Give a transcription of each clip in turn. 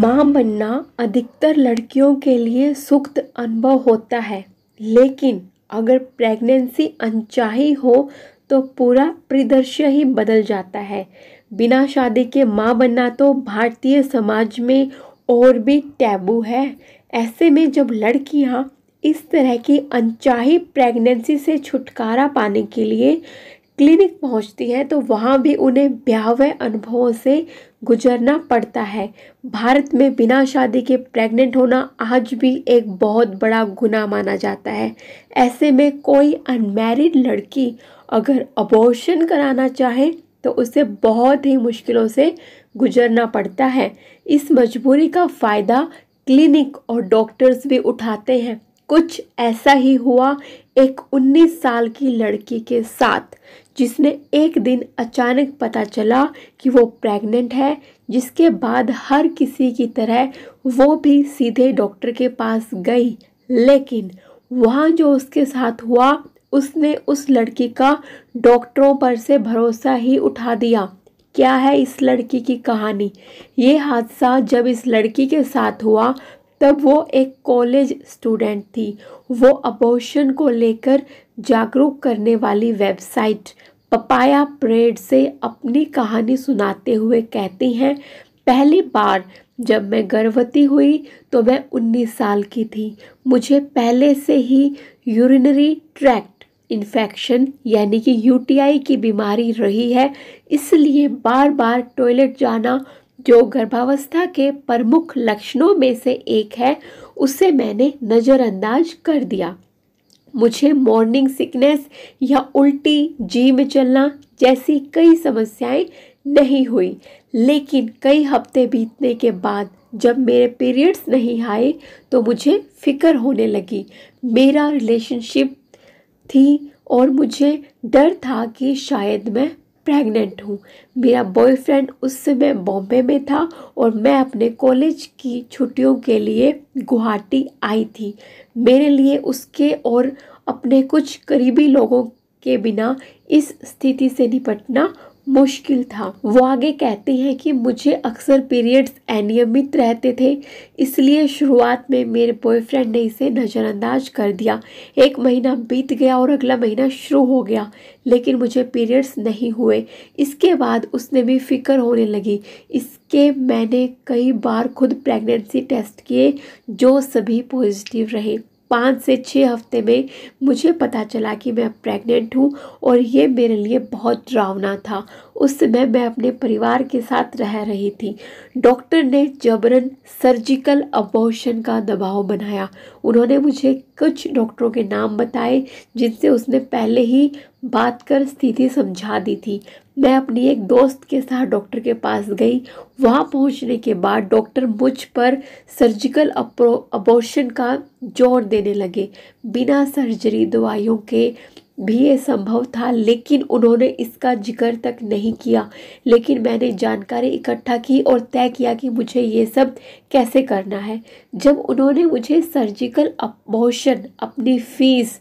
माँ बनना अधिकतर लड़कियों के लिए सुख्त अनुभव होता है लेकिन अगर प्रेगनेंसी अनचाही हो तो पूरा परिदृश्य ही बदल जाता है बिना शादी के माँ बनना तो भारतीय समाज में और भी टैबू है ऐसे में जब लड़कियाँ इस तरह की अनचाही प्रेगनेंसी से छुटकारा पाने के लिए क्लिनिक पहुंचती है तो वहाँ भी उन्हें भयावह अनुभवों से गुजरना पड़ता है भारत में बिना शादी के प्रेग्नेंट होना आज भी एक बहुत बड़ा गुना माना जाता है ऐसे में कोई अनमेरिड लड़की अगर अबॉर्शन कराना चाहे तो उसे बहुत ही मुश्किलों से गुजरना पड़ता है इस मजबूरी का फ़ायदा क्लिनिक और डॉक्टर्स भी उठाते हैं कुछ ऐसा ही हुआ एक 19 साल की लड़की के साथ जिसने एक दिन अचानक पता चला कि वो प्रेग्नेंट है जिसके बाद हर किसी की तरह वो भी सीधे डॉक्टर के पास गई लेकिन वहाँ जो उसके साथ हुआ उसने उस लड़की का डॉक्टरों पर से भरोसा ही उठा दिया क्या है इस लड़की की कहानी ये हादसा जब इस लड़की के साथ हुआ तब वो एक कॉलेज स्टूडेंट थी वो अबॉर्शन को लेकर जागरूक करने वाली वेबसाइट पपाया परेड से अपनी कहानी सुनाते हुए कहती हैं पहली बार जब मैं गर्भवती हुई तो मैं 19 साल की थी मुझे पहले से ही यूरिनरी ट्रैक्ट इन्फेक्शन यानी कि यूटीआई की बीमारी रही है इसलिए बार बार टॉयलेट जाना जो गर्भावस्था के प्रमुख लक्षणों में से एक है उसे मैंने नज़रअंदाज कर दिया मुझे मॉर्निंग सिकनेस या उल्टी जी में चलना जैसी कई समस्याएं नहीं हुई लेकिन कई हफ्ते बीतने के बाद जब मेरे पीरियड्स नहीं आए तो मुझे फिक्र होने लगी मेरा रिलेशनशिप थी और मुझे डर था कि शायद मैं प्रेग्नेंट हूँ मेरा बॉयफ्रेंड उस समय बॉम्बे में था और मैं अपने कॉलेज की छुट्टियों के लिए गुवाहाटी आई थी मेरे लिए उसके और अपने कुछ करीबी लोगों के बिना इस स्थिति से निपटना मुश्किल था वो आगे कहते हैं कि मुझे अक्सर पीरियड्स अनियमित रहते थे इसलिए शुरुआत में मेरे बॉयफ्रेंड ने इसे नज़रअंदाज कर दिया एक महीना बीत गया और अगला महीना शुरू हो गया लेकिन मुझे पीरियड्स नहीं हुए इसके बाद उसने भी फिक्र होने लगी इसके मैंने कई बार खुद प्रेगनेंसी टेस्ट किए जो सभी पॉजिटिव रहे पाँच से छः हफ्ते में मुझे पता चला कि मैं प्रेग्नेंट हूँ और ये मेरे लिए बहुत डरावना था उस समय मैं अपने परिवार के साथ रह रही थी डॉक्टर ने जबरन सर्जिकल अबॉर्शन का दबाव बनाया उन्होंने मुझे कुछ डॉक्टरों के नाम बताए जिनसे उसने पहले ही बात कर स्थिति समझा दी थी मैं अपनी एक दोस्त के साथ डॉक्टर के पास गई वहाँ पहुँचने के बाद डॉक्टर मुझ पर सर्जिकल अबॉर्शन का जोर देने लगे बिना सर्जरी दवाइयों के भी ये संभव था लेकिन उन्होंने इसका जिक्र तक नहीं किया लेकिन मैंने जानकारी इकट्ठा की और तय किया कि मुझे ये सब कैसे करना है जब उन्होंने मुझे सर्जिकल अपोशन अपनी फीस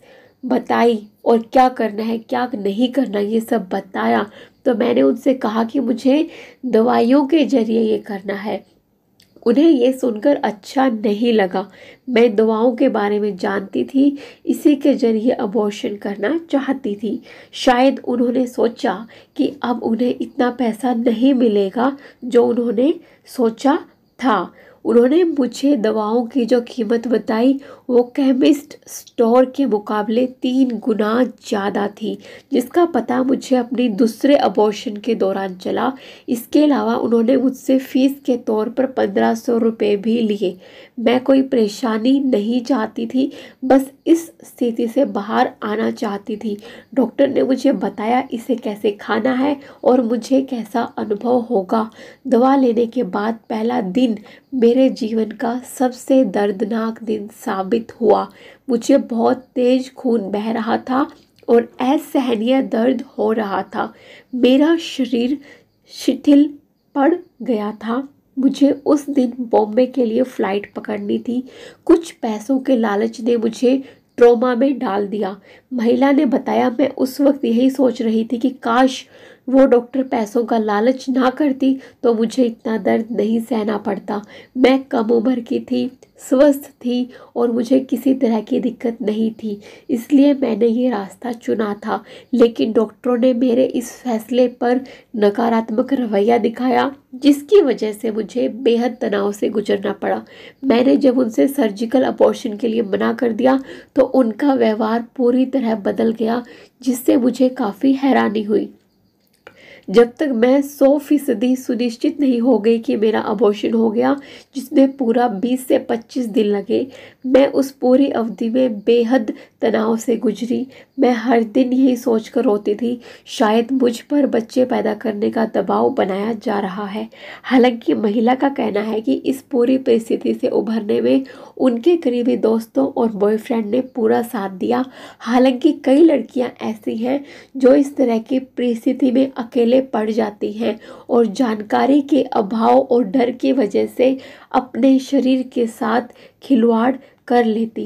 बताई और क्या करना है क्या नहीं करना ये सब बताया तो मैंने उनसे कहा कि मुझे दवाइयों के ज़रिए ये करना है उन्हें यह सुनकर अच्छा नहीं लगा मैं दवाओं के बारे में जानती थी इसी के जरिए अबॉर्शन करना चाहती थी शायद उन्होंने सोचा कि अब उन्हें इतना पैसा नहीं मिलेगा जो उन्होंने सोचा था उन्होंने मुझे दवाओं की जो कीमत बताई वो केमिस्ट स्टोर के मुकाबले तीन गुना ज़्यादा थी जिसका पता मुझे अपने दूसरे अबॉर्शन के दौरान चला इसके अलावा उन्होंने मुझसे फ़ीस के तौर पर पंद्रह सौ रुपये भी लिए मैं कोई परेशानी नहीं चाहती थी बस इस स्थिति से बाहर आना चाहती थी डॉक्टर ने मुझे बताया इसे कैसे खाना है और मुझे कैसा अनुभव होगा दवा लेने के बाद पहला दिन मेरे जीवन का सबसे दर्दनाक दिन साबित प्रभावित हुआ मुझे बहुत तेज खून बह रहा था और असहनीय दर्द हो रहा था मेरा शरीर शिथिल पड़ गया था मुझे उस दिन बॉम्बे के लिए फ़्लाइट पकड़नी थी कुछ पैसों के लालच ने मुझे ट्रोमा में डाल दिया महिला ने बताया मैं उस वक्त यही सोच रही थी कि काश वो डॉक्टर पैसों का लालच ना करती तो मुझे इतना दर्द नहीं सहना पड़ता मैं कम उम्र की थी स्वस्थ थी और मुझे किसी तरह की दिक्कत नहीं थी इसलिए मैंने ये रास्ता चुना था लेकिन डॉक्टरों ने मेरे इस फैसले पर नकारात्मक रवैया दिखाया जिसकी वजह से मुझे बेहद तनाव से गुजरना पड़ा मैंने जब उनसे सर्जिकल अपॉर्शन के लिए मना कर दिया तो उनका व्यवहार पूरी तरह बदल गया जिससे मुझे काफ़ी हैरानी हुई जब तक मैं सौ फीसदी सुनिश्चित नहीं हो गई कि मेरा अबॉर्शन हो गया जिसमें पूरा बीस से पच्चीस दिन लगे मैं उस पूरी अवधि में बेहद तनाव से गुजरी मैं हर दिन यही सोच कर रोती थी शायद मुझ पर बच्चे पैदा करने का दबाव बनाया जा रहा है हालांकि महिला का कहना है कि इस पूरी परिस्थिति से उभरने में उनके करीबी दोस्तों और बॉयफ्रेंड ने पूरा साथ दिया हालांकि कई लड़कियां ऐसी हैं जो इस तरह की परिस्थिति में अकेले मुश्किलें पड़ जाती हैं और जानकारी के अभाव और डर की वजह से अपने शरीर के साथ खिलवाड़ कर लेती